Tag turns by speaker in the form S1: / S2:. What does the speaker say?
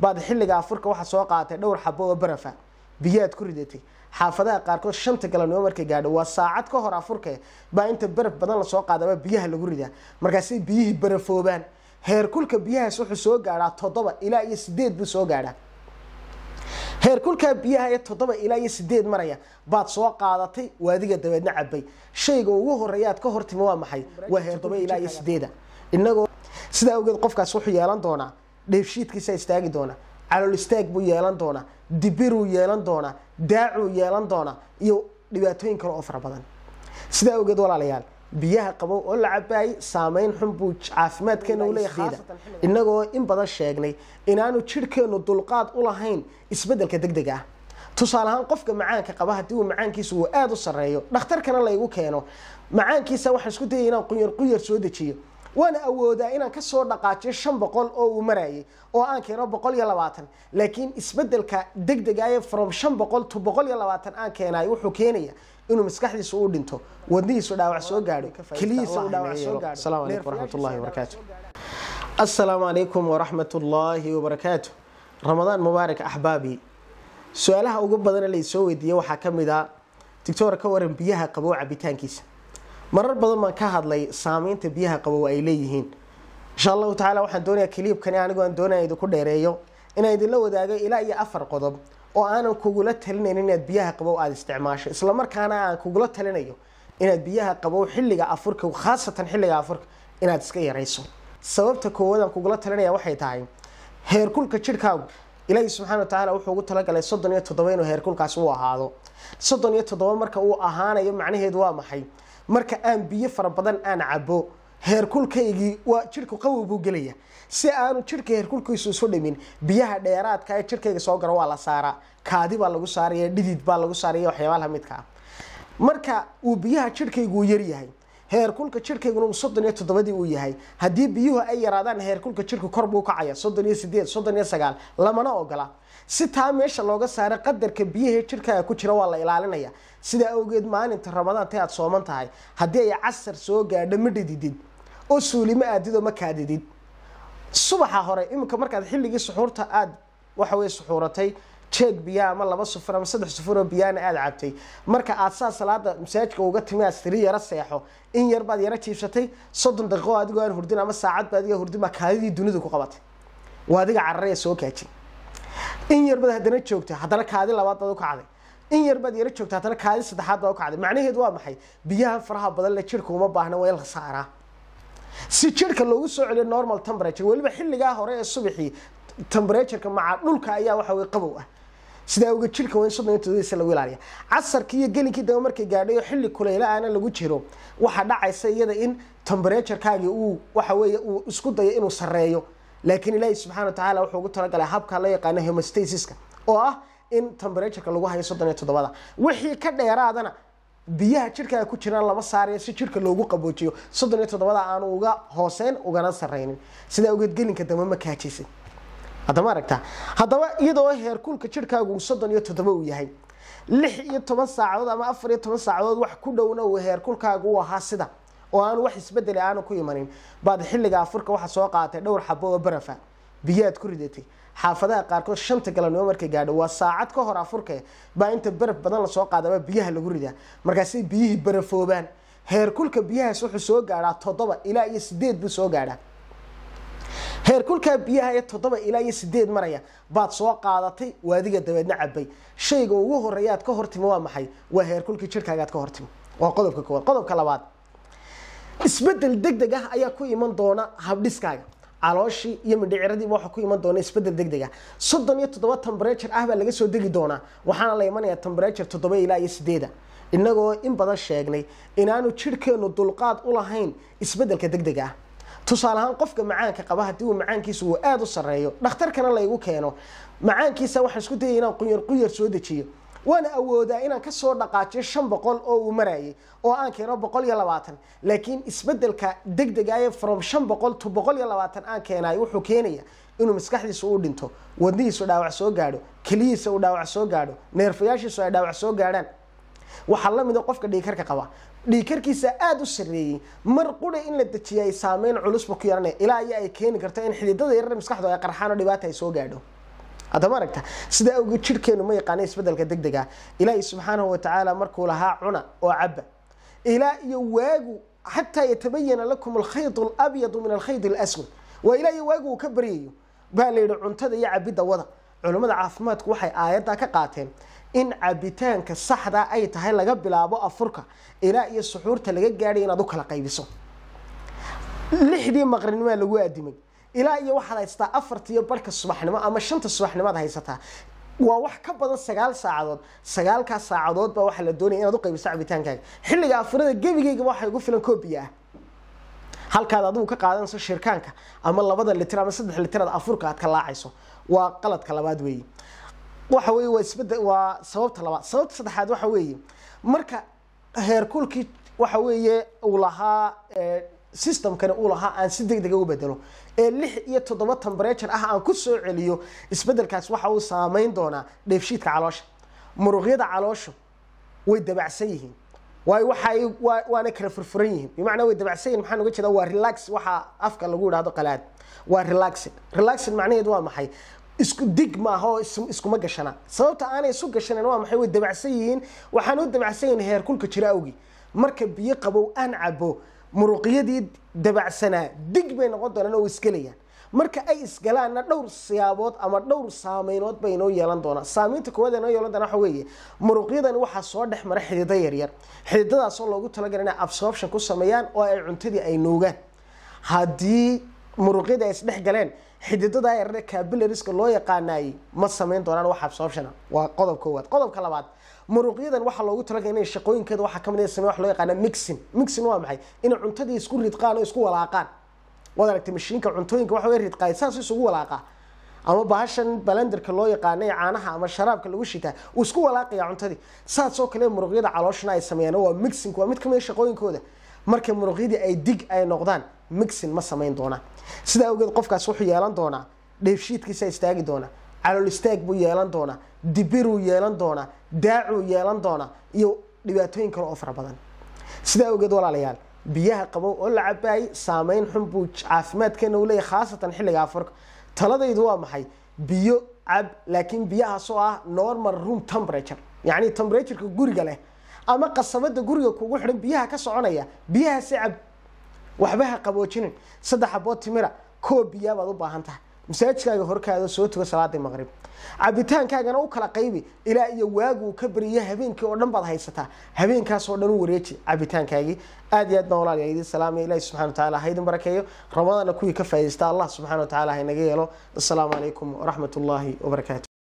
S1: baad xilliga afurka waxaa soo qaatay dhowr xabo oo barafa biyaad ku ridatay xaafadaha qaarkood shanta galabnimo markay gaadho waa saacad ka hor afurke eh. baa inta baraf badan lasoo qaadaba biyaha lagu ridaa markaasay biyihii barafoobaan heerkulka biyahaas wuxuu soo gaadhaa toddoba ilaa iyo sideed buu soo gaadhaa heerkulkaa biyaha ee toddoba ilaa iyo sideed maraya baad soo qaadatay waadiga dabeedna cabay shayga ugu horeeyaad ka hortimi waa maxay waa heer todoba ilaa iyo sideeda inagoo sidaa awgeed qofkaas wuxuu yeelan doonaa dheefshiidkiisaa istaagi doona calool istaag buu yeelan doonaa dibiruu yeelan doonaa daacuu yeelan doonaa iyo dhibaatooyin kale oo fara badan sidaa awgeed walaalayaal biyaha qabow oo la cabaayay saamayn xun buu caafimaadkeena uleeyaheeda innagoo in badan sheegnay inaanu jidhkeennu dulqaad u lahayn isbeddelka degdega ah tusaale ahaan qofka macaanka qaba haddii uu macaankiisa uu aada u sarreeyo dhakhtarkana laygu keeno macaankiisa waxaan isku dayay inaan qunyar qunyar soo dejiyo waana awoodaa inaan kasoo dhaqaajiyo shan boqol oo uu marayay oo aan keeno boqol iyo labaatan laakiin isbedelka degdegaye from shan boqol to boqol iyo labaatan aan keenayo wuxuu keenaya inuu maskaxdiisa u dhinto wadnihiisa dhaawac soo gaadho keliyiisa dhaawac soo gaadho asalaamu calaykum waraxmatullahi wabarakaatu assalaamu calaykum waraxmatullaahi wabarakaatu ramadaan mubaarak axbaabi su-aalaha ugu badana laysoo weydiiyey waxaa ka mid a ah, doctor ka waran biyaha qaboo cabitaankiisa marar badan baan ka hadlay saameynta biyaha qabow ay leeyihiin insha allahu tacaala waxaan doonayaa kaliibkani anigu aan doonaya idinku dheereeyo inaan idinla wadaago ilaa iyo afar qodob oo aanan kugula talinayn inaad biyaha qabow aada isticmaasho islamarkaana aan kugula talinayo inaad biyaha qabow xilliga afurka khaasatan xilliga afurka inaad iska yarayso sababta koowaad aan kugula talinaya waxay tahay heerkulka jidhkaagu ilaahi subxana wa tacaala wuxuu ugu talagalay soddon iyo toddoba inuu heerkulkaasi u ahaado soddon iyo toddoba marka uu ahaanayo macnaheedu waa maxay marka aan biyo fara badan aan cabo heerkulkaygii waa jidhku qawi buu gelaya si aanu jidhka heerkulkiisu isu dhimin biyaha dheeraadka ee jidhkayga soo gara waa la saaraa kaadi baa lagu saaraya dhidid baa lagu saaraya waxyaabaa midka ah. marka uu biyaha jidhkaygu yaryahay heer kulka uu soddon iyo toddobadii uu yahay haddii biyuhu ay yaraadaan heerkulka jirka kor buu kacaya soddon iyo sideed soddon iyo sagaal lamana ogola si taa meesha looga saaray qadarka biyaha jirhkaaga ku jira waa la ilaalinaya sidaa awgeed maalinta ramadaanta aad sooman tahay haddii ay casar soo gaadho ma dhididid oo suuli ma aadid oo ma kaadidid subaxa hore iminka markaad xilligii suxuurta aada waxa weye suxuuratay jeeg biyaa ama laba sufur ama saddex sufuroo biyaana aada cabtay marka aad saa salaada masaajidka uga timi aad siri yaro seexo in yar baad yaro jiibsatay soddon daqiiqo adigoo aan hurdin ama saacadba adiga hurdin baa kaadidii dunidu ku qabatay waa adiga cararaya soo kaajin in yarbaad haddana joogta haddana kaadi labaad baad u kacday in yarbaad yaro joogta haddana kaadi saddexaad baad u kacday macnaheed waa maxay biyahan faraha badan le jirhka uma baahna waa la saaraa si jirhka loogu soo celiyo normal temperature weliba xilligaa hore ee subaxii temperatureka maca dhulka ayaa waxa weye qabow ah sidaa uga jirka wanshaatodiisa lagu ilaaliya casarkii iyo gelinkii daba markay gaadhay oo xilli kulayla aana lagu jiro waxaa dhacaysa iyada in temberaturekaaga uu waxa weeye uu isku dayo inuu sareeyo laakiin ilaahi subxana wa tacaala wuxuu ugu talagalay habka loo yaqaano homostasiska oo ah in temberatuka lagu hayo soddon iyo toddobada wixii ka dheeraadana biyaha jirkaa ku jiraan lama saarayo si jirka loogu qaboojiyo soddon iyo toddobada aanu uga hooseyn ugana saraynin sidaa ugeed gelinka damba ma kaajisay adama aragta haddaba iyadoo heerkulka jirhkaagu uu soddon iyo toddoba uu yahay lix iyo toban saacadood ama afar iyo toban saacadood wax ku dhowna uu heerkulkaagu u ahaa sida oo aanu wax isbedele aanu ku imanin baad xilliga afurka waxaa soo qaatay dhowr xabo oo barafa biyaad ku ridatay xaafadaha qaarkood shanta galabnimo markay gaadho waa saacad ka hor afurke eh, baa inta baraf badan lasoo qaadaba biyaha lagu ridaa markaasay biyihii barafoobaan heerkulka biyahaas wuxuu soo gaadhaa toddoba ilaa iyo sideed buu soo gaadhaa heer kulkaa biyaha ee toddoba ilaa iyo sideed maraya baad soo qaadatay waadiga dabeedna cabay shayga ugu horeeya aad ka hortimi waa maxay waa heerkulkii jirkaaga ka hortimi waa qodobka koowaad qodobka labaad isbedel degdeg ah ayaa ku iman doona habdhiskaaga calooshii iyo midhiciradiiba waxa ku iman doona isbedel degdeg ah soddon iyo toddoba temberature ah baa laga soo degi doonaa waxaana la imanayaa temberature toddoba ilaa iyo sideeda ah. inagoo in badan sheegnay inaanu jidhkeennu dulqaad u lahayn isbedelka degdega ah tusaale ahaan qofka macaanka qaba haddii uu macaankiisa uu aada u sarreeyo dhakhtarkana laygu keeno macaankiisa waxaan isku dayay inaan qunyar qunyar soo dejiyo waana awoodaa inaan kasoo dhaqaajiyo shan boqol oo uu marayay oo aan keeno boqol iyo labaatan laakiin isbedelka degdegaye from shan boqol to boqol iyo labaatan aan keenayo wuxuu keenaya inuu maskaxdiisa uu dhinto wadnihiisu dhaawac soo gaadho keliyiisa uu dhaawac soo gaadho neerfayaashiisu ay dhaawac soo gaadhaan waxaa la mid ah qofka dhiikarka qaba dhiikarkiisa aada u sareeyey mar qura in la dejiya ay saameyn culusba ku yaranaya ilaa iyo ay keeni karto in xididada yarar maskaxdu ay qarxaan oo dhibaata ay soo gaadho haddama aragta sidaa awgeed jidhkeennu ma yaqaana isbeddelka deg dega ilaahi subxaanahu watacaala markuu lahaa cuna oo caba ilaa iyo waagu xataa yatabayana lakum alkhayd alabyadu min alkhaydi alaswad waa ilaa iyo waagu uu ka baryayo baa la cuntada iyo cabidda wada culammada caafimaadku waxay aayaddaa ka qaateen in cabitaanka saxda ay tahay laga bilaabo afurka ilaa iyo suxuurta laga gaadhay inaad u kala qaybiso lixdii maqrinimaa lagu aadimay ilaa iyo waxaad haysataa afarta iyo subaxnimo ama shanta subaxnimaad haysataa waa wax ka badan sagaal saacadood sagaalkaas saacadood baa waxaa la doonaya inaad u qaybiso cabitaankaaga xilliga afurada gebigeygaba waxaa igu filan koobiya ah halkaad adigu ka qaadanayso shirkaanka ama labada litir ama saddex litir aad afurka aad ka laacayso waa qaladka labaad weeye waxa waa isbedel sababta labaad sababta saddexaad waxa weeye marka heerkulkii waxa weeye uu lahaa systemkani uu lahaa aan si deg dega ah u bedelo ee lix iyo toddoba temberature ah aan ku soo celiyo isbedelkaas waxa uu saameyn doonaa dheefshiidka caloosha muruqyada calooshu way dabacsan yihiin waayo waxaay waana kala furfuran yihiin bimacnaa way dabacsan yihin maxaan uga jeedaa waa relax waxaa afka lagu yidhahdo qalaad waa relaxin relaxin macnaheedu waa maxay isku dig maaho iskuma gashana sababta aanay isu gashanan waa maxay way dabacsan yihiin waxaan u dabacsan yihin heerkulka jira awgi marka biyo qabow aan cabo muruqyadii dabacsanaa dig bay noqon doonaan oo isgelayaan marka ay isgalaanna dhowr siyaabood ama dhowr saameynood bay inoo yeelan doonaa saameynta koowaad inoo yeelan doona waxa weeye muruqyadan waxaa soo dhex mara xidida yaryar xididadaasoo loogu talagalay inay absorption ku sameeyaan oo ay cuntadii ay nuugaan haddii muruqyada ay isdhex galeen xididada erada cabilariska loo yaqaanaayey ma samayn doonaan wax absorption waa qodob koowaad qodobka labaad muruqyadan waxaa loogu talagalay inay shaqooyinkeeda waxaa kamid ah sameyn wax loo yaqaana mixing mixing waa maxay inay cuntadii isku ridqaan oo isku walaaqaan waad aragtay mashiinka cuntooyinka waxa ridqaay saas isugu walaaqaa ama bahashan balandarka loo yaqaano caanaha ama sharaabka lagu shitaa uu isku walaaqaya cuntadii saasoo kale muruqyada calooshna ay sameeyaan waa mixing waa mid kamid shaqooyinkooda marka muruqyadii ay dig ay noqdaan mixin ma samayn doonaa sidaa awgeed qofkaas wuxuu yeelan doonaa dheefshiidkiisaa istaagi doona calool istaag buu yeelan doonaa dibiruu yeelan doonaa daacuu yeelan doonaa iyo dhibaatooyin kale oo fara badan sidaa ogeed walaalayaal biyaha qabow oo la cabaayay saameyn xun buu caafimaadkeena u leeyahay khaasatan xilliga afurka taladaydu waa maxay biyo cab laakiin biyahaasoo ah normal room temperature yacni tembratureka guriga leh ama qasabada guriga kugu xidhan biyaha ka soconaya biyahaase cab waxba ha qaboojinin saddex abood timira koo baad u baahan tahay masaajidkaaga horkaada soo tuga salaadii maqrib cabitaankaagana u kala qaybi ilaa iyo waaguu ka beriya habeenkii oo dhan baad haysataa habeenkaasoo dhan u wareeji cabitaankaagii aad iyo aad baan walaalya idin salaamaya ilaahi subxana wa tacala idin barakeeyo ramadaanna kuwii ka faa'iidaysta allah subxana wa tacala ha inaga yeelo assalaamu calaykum waraxmat ullaahi wabarakaatu